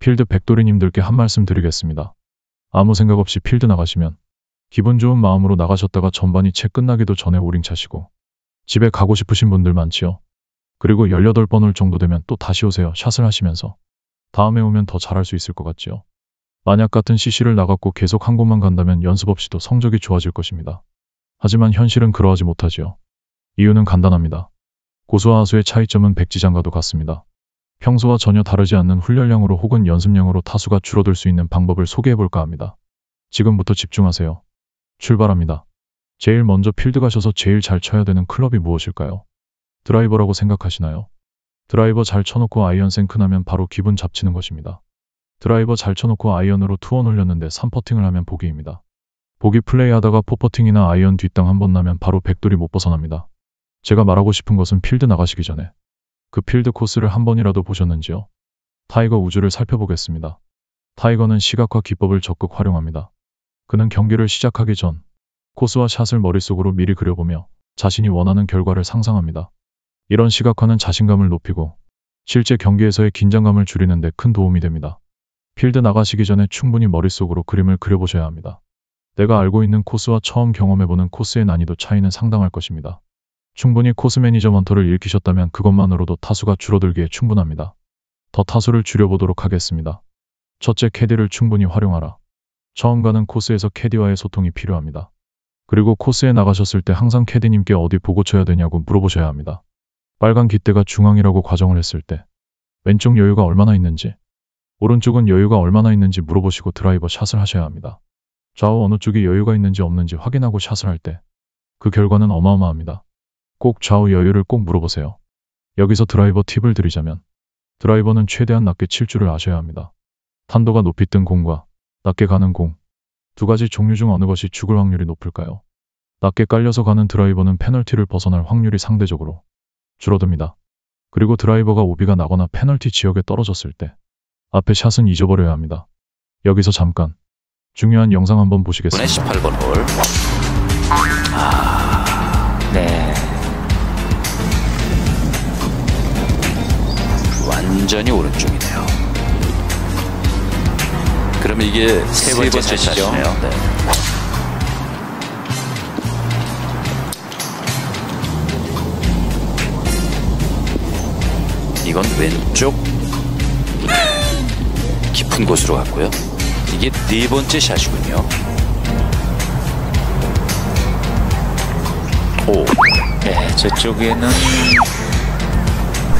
필드 백돌이님들께 한 말씀 드리겠습니다. 아무 생각 없이 필드 나가시면 기분 좋은 마음으로 나가셨다가 전반이 채 끝나기도 전에 오링 차시고 집에 가고 싶으신 분들 많지요. 그리고 18번 홀 정도 되면 또 다시 오세요 샷을 하시면서 다음에 오면 더 잘할 수 있을 것 같지요. 만약 같은 CC를 나갔고 계속 한 곳만 간다면 연습 없이도 성적이 좋아질 것입니다. 하지만 현실은 그러하지 못하지요. 이유는 간단합니다. 고수와 하수의 차이점은 백지장과도 같습니다. 평소와 전혀 다르지 않는 훈련량으로 혹은 연습량으로 타수가 줄어들 수 있는 방법을 소개해볼까 합니다. 지금부터 집중하세요. 출발합니다. 제일 먼저 필드 가셔서 제일 잘 쳐야 되는 클럽이 무엇일까요? 드라이버라고 생각하시나요? 드라이버 잘 쳐놓고 아이언 생크나면 바로 기분 잡치는 것입니다. 드라이버 잘 쳐놓고 아이언으로 투원 올렸는데 3퍼팅을 하면 보기입니다. 보기 플레이하다가 포퍼팅이나 아이언 뒷땅 한 번 나면 바로 백돌이 못 벗어납니다. 제가 말하고 싶은 것은 필드 나가시기 전에 그 필드 코스를 한 번이라도 보셨는지요? 타이거 우주를 살펴보겠습니다. 타이거는 시각화 기법을 적극 활용합니다. 그는 경기를 시작하기 전 코스와 샷을 머릿속으로 미리 그려보며 자신이 원하는 결과를 상상합니다. 이런 시각화는 자신감을 높이고 실제 경기에서의 긴장감을 줄이는 데큰 도움이 됩니다. 필드 나가시기 전에 충분히 머릿속으로 그림을 그려보셔야 합니다. 내가 알고 있는 코스와 처음 경험해보는 코스의 난이도 차이는 상당할 것입니다. 충분히 코스 매니저먼트를 읽히셨다면 그것만으로도 타수가 줄어들기에 충분합니다. 더 타수를 줄여보도록 하겠습니다. 첫째 캐디를 충분히 활용하라. 처음 가는 코스에서 캐디와의 소통이 필요합니다. 그리고 코스에 나가셨을 때 항상 캐디님께 어디 보고 쳐야 되냐고 물어보셔야 합니다. 빨간 깃대가 중앙이라고 과정을 했을 때 왼쪽 여유가 얼마나 있는지 오른쪽은 여유가 얼마나 있는지 물어보시고 드라이버 샷을 하셔야 합니다. 좌우 어느 쪽이 여유가 있는지 없는지 확인하고 샷을 할 때 그 결과는 어마어마합니다. 꼭 좌우 여유를 꼭 물어보세요. 여기서 드라이버 팁을 드리자면 드라이버는 최대한 낮게 칠 줄을 아셔야 합니다. 탄도가 높이 뜬 공과 낮게 가는 공, 두 가지 종류 중 어느 것이 죽을 확률이 높을까요? 낮게 깔려서 가는 드라이버는 페널티를 벗어날 확률이 상대적으로 줄어듭니다. 그리고 드라이버가 오비가 나거나 페널티 지역에 떨어졌을 때 앞에 샷은 잊어버려야 합니다. 여기서 잠깐 중요한 영상 한번 보시겠습니다. 18번 홀. 아, 네. 완전히 오른쪽이네요. 그러 이게 세 번째, 샷이죠. 네. 이건 왼쪽 깊은 곳으로 갔고요. 이게 네 번째 샷이군요. 오. 네, 제 쪽에는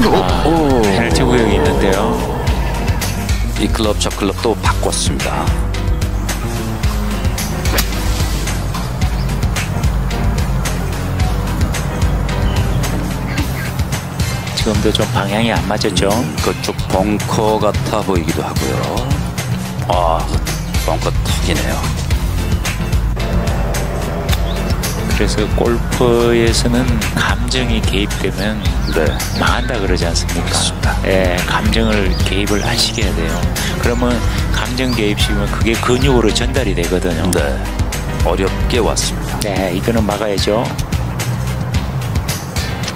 아, 페티 구역이 있는데요. 이 클럽 저 클럽도 바꿨습니다. 지금도 좀 방향이 안 맞았죠? 음, 그쪽 벙커 같아 보이기도 하고요. 아, 벙커 턱이네요. 그래서 골프에서는 감정이 개입되면 네. 망한다 그러지 않습니까? 그렇습니다. 예, 감정을 개입을 하시게 돼요. 그러면 감정 개입시면 그게 근육으로 전달이 되거든요. 네. 어렵게 왔습니다. 네, 이거는 막아야죠.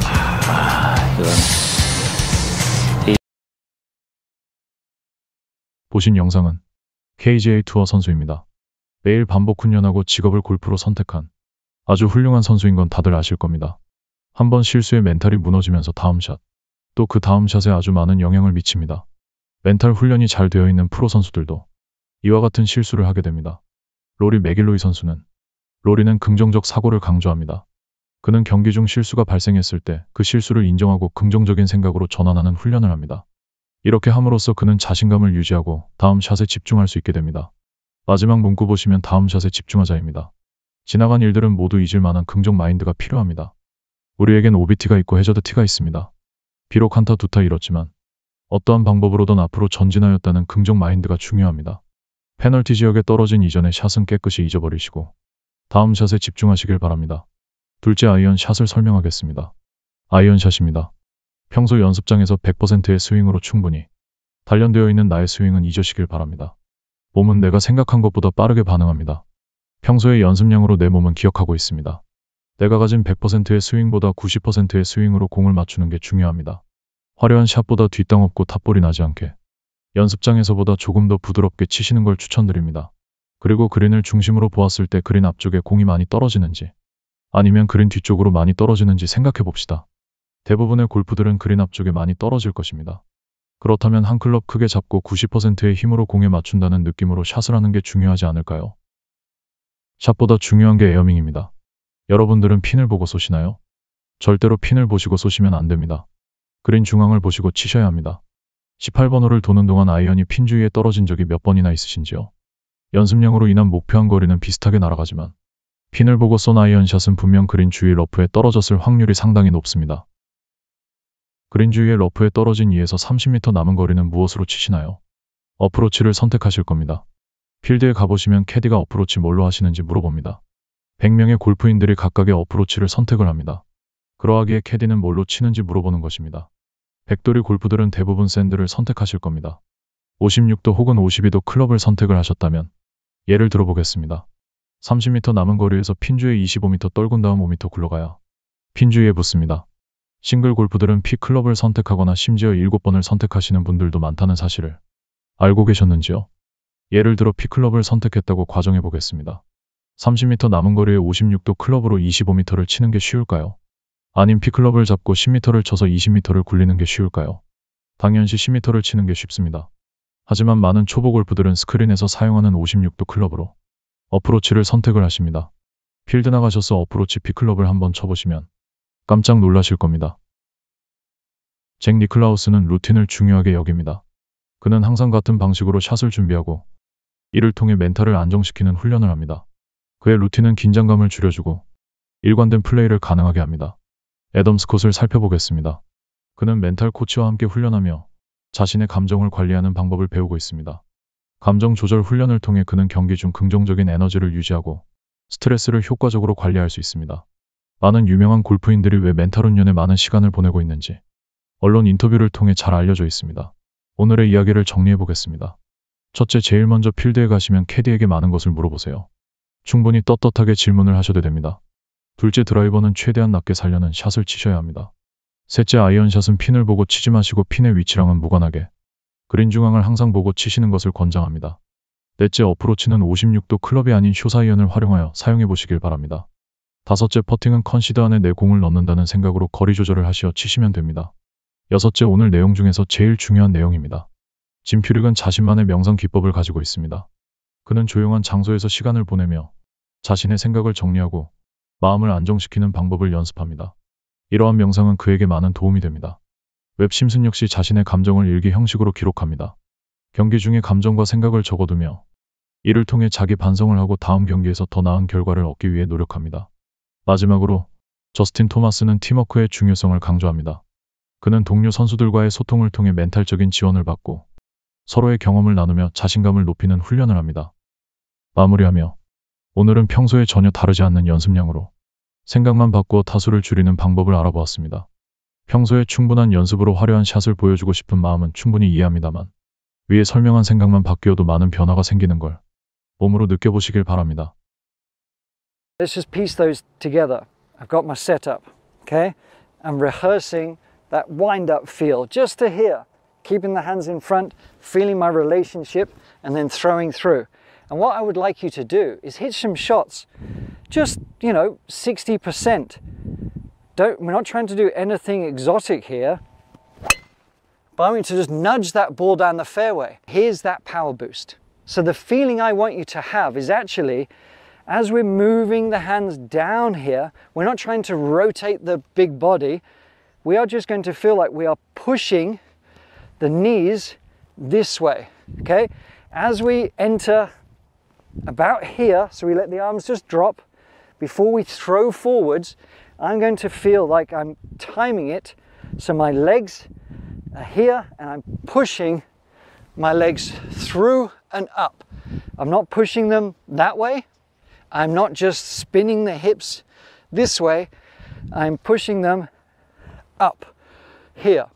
아, 이건. 보신 영상은 KJ 투어 선수입니다. 매일 반복 훈련하고 직업을 골프로 선택한 아주 훌륭한 선수인 건 다들 아실 겁니다. 한 번 실수에 멘탈이 무너지면서 다음 샷, 또 그 다음 샷에 아주 많은 영향을 미칩니다. 멘탈 훈련이 잘 되어 있는 프로 선수들도 이와 같은 실수를 하게 됩니다. 로리 맥일로이 선수는 로리는 긍정적 사고를 강조합니다. 그는 경기 중 실수가 발생했을 때 그 실수를 인정하고 긍정적인 생각으로 전환하는 훈련을 합니다. 이렇게 함으로써 그는 자신감을 유지하고 다음 샷에 집중할 수 있게 됩니다. 마지막 문구 보시면 다음 샷에 집중하자입니다. 지나간 일들은 모두 잊을 만한 긍정 마인드가 필요합니다. 우리에겐 OBT가 있고 해저드 티가 있습니다. 비록 한타 두타 잃었지만 어떠한 방법으로든 앞으로 전진하였다는 긍정 마인드가 중요합니다. 페널티 지역에 떨어진 이전의 샷은 깨끗이 잊어버리시고 다음 샷에 집중하시길 바랍니다. 둘째 아이언 샷을 설명하겠습니다. 아이언 샷입니다. 평소 연습장에서 100%의 스윙으로 충분히 단련되어 있는 나의 스윙은 잊으시길 바랍니다. 몸은 내가 생각한 것보다 빠르게 반응합니다. 평소의 연습량으로 내 몸은 기억하고 있습니다. 내가 가진 100%의 스윙보다 90%의 스윙으로 공을 맞추는 게 중요합니다. 화려한 샷보다 뒷땅 없고 탑볼이 나지 않게 연습장에서보다 조금 더 부드럽게 치시는 걸 추천드립니다. 그리고 그린을 중심으로 보았을 때 그린 앞쪽에 공이 많이 떨어지는지 아니면 그린 뒤쪽으로 많이 떨어지는지 생각해 봅시다. 대부분의 골프들은 그린 앞쪽에 많이 떨어질 것입니다. 그렇다면 한 클럽 크게 잡고 90%의 힘으로 공에 맞춘다는 느낌으로 샷을 하는 게 중요하지 않을까요? 샷보다 중요한 게 에어밍입니다. 여러분들은 핀을 보고 쏘시나요? 절대로 핀을 보시고 쏘시면 안 됩니다. 그린 중앙을 보시고 치셔야 합니다. 18번호를 도는 동안 아이언이 핀 주위에 떨어진 적이 몇 번이나 있으신지요? 연습량으로 인한 목표한 거리는 비슷하게 날아가지만 핀을 보고 쏜 아이언샷은 분명 그린 주위 러프에 떨어졌을 확률이 상당히 높습니다. 그린 주위의 러프에 떨어진 2에서 30m 남은 거리는 무엇으로 치시나요? 어프로치를 선택하실 겁니다. 필드에 가보시면 캐디가 어프로치 뭘로 하시는지 물어봅니다. 100명의 골프인들이 각각의 어프로치를 선택을 합니다. 그러하기에 캐디는 뭘로 치는지 물어보는 것입니다. 백돌이 골프들은 대부분 샌드를 선택하실 겁니다. 56도 혹은 52도 클럽을 선택을 하셨다면 예를 들어보겠습니다. 30m 남은 거리에서 핀주에 25m 떨군 다음 5m 굴러가야 핀주에 붙습니다. 싱글 골프들은 피클럽을 선택하거나 심지어 7번을 선택하시는 분들도 많다는 사실을 알고 계셨는지요? 예를 들어 피클럽을 선택했다고 과정해 보겠습니다. 30m 남은 거리에 56도 클럽으로 25m를 치는 게 쉬울까요? 아님 피클럽을 잡고 10m를 쳐서 20m를 굴리는 게 쉬울까요? 당연시 10m를 치는 게 쉽습니다. 하지만 많은 초보 골프들은 스크린에서 사용하는 56도 클럽으로 어프로치를 선택을 하십니다. 필드 나가셔서 어프로치 피클럽을 한번 쳐보시면 깜짝 놀라실 겁니다. 잭 니클라우스는 루틴을 중요하게 여깁니다. 그는 항상 같은 방식으로 샷을 준비하고 이를 통해 멘탈을 안정시키는 훈련을 합니다. 그의 루틴은 긴장감을 줄여주고 일관된 플레이를 가능하게 합니다. 애덤 스콧을 살펴보겠습니다. 그는 멘탈 코치와 함께 훈련하며 자신의 감정을 관리하는 방법을 배우고 있습니다. 감정 조절 훈련을 통해 그는 경기 중 긍정적인 에너지를 유지하고 스트레스를 효과적으로 관리할 수 있습니다. 많은 유명한 골프인들이 왜 멘탈 훈련에 많은 시간을 보내고 있는지 언론 인터뷰를 통해 잘 알려져 있습니다. 오늘의 이야기를 정리해 보겠습니다. 첫째 제일 먼저 필드에 가시면 캐디에게 많은 것을 물어보세요. 충분히 떳떳하게 질문을 하셔도 됩니다. 둘째 드라이버는 최대한 낮게 살려는 샷을 치셔야 합니다. 셋째 아이언샷은 핀을 보고 치지 마시고 핀의 위치랑은 무관하게 그린 중앙을 항상 보고 치시는 것을 권장합니다. 넷째 어프로치는 56도 클럽이 아닌 쇼사이언을 활용하여 사용해 보시길 바랍니다. 다섯째 퍼팅은 컨시드 안에 내 공을 넣는다는 생각으로 거리 조절을 하시어 치시면 됩니다. 여섯째 오늘 내용 중에서 제일 중요한 내용입니다. 짐 퓨릭은 자신만의 명상 기법을 가지고 있습니다. 그는 조용한 장소에서 시간을 보내며 자신의 생각을 정리하고 마음을 안정시키는 방법을 연습합니다. 이러한 명상은 그에게 많은 도움이 됩니다. 웹 심슨 역시 자신의 감정을 일기 형식으로 기록합니다. 경기 중에 감정과 생각을 적어두며 이를 통해 자기 반성을 하고 다음 경기에서 더 나은 결과를 얻기 위해 노력합니다. 마지막으로 저스틴 토마스는 팀워크의 중요성을 강조합니다. 그는 동료 선수들과의 소통을 통해 멘탈적인 지원을 받고 서로의 경험을 나누며 자신감을 높이는 훈련을 합니다. 마무리하며 오늘은 평소에 전혀 다르지 않는 연습량으로 생각만 바꾸어 타수를 줄이는 방법을 알아보았습니다. 평소에 충분한 연습으로 화려한 샷을 보여주고 싶은 마음은 충분히 이해합니다만 위에 설명한 생각만 바뀌어도 많은 변화가 생기는 걸 몸으로 느껴보시길 바랍니다. Let's just piece those together. I've got my setup, okay? I'm rehearsing that wind-up feel just to h e r keeping the hands in front, feeling my relationship, and then throwing through. And what I would like you to do is hit some shots, just, you know, 60%. Don't, we're not trying to do anything exotic here, but I want you to just nudge that ball down the fairway. Here's that power boost. So the feeling I want you to have is actually, as we're moving the hands down here, we're not trying to rotate the big body. We are just going to feel like we are pushing the knees this way, okay? As we enter about here, so we let the arms just drop, before we throw forwards, I'm going to feel like I'm timing it. So my legs are here and I'm pushing my legs through and up. I'm not pushing them that way. I'm not just spinning the hips this way. I'm pushing them up here.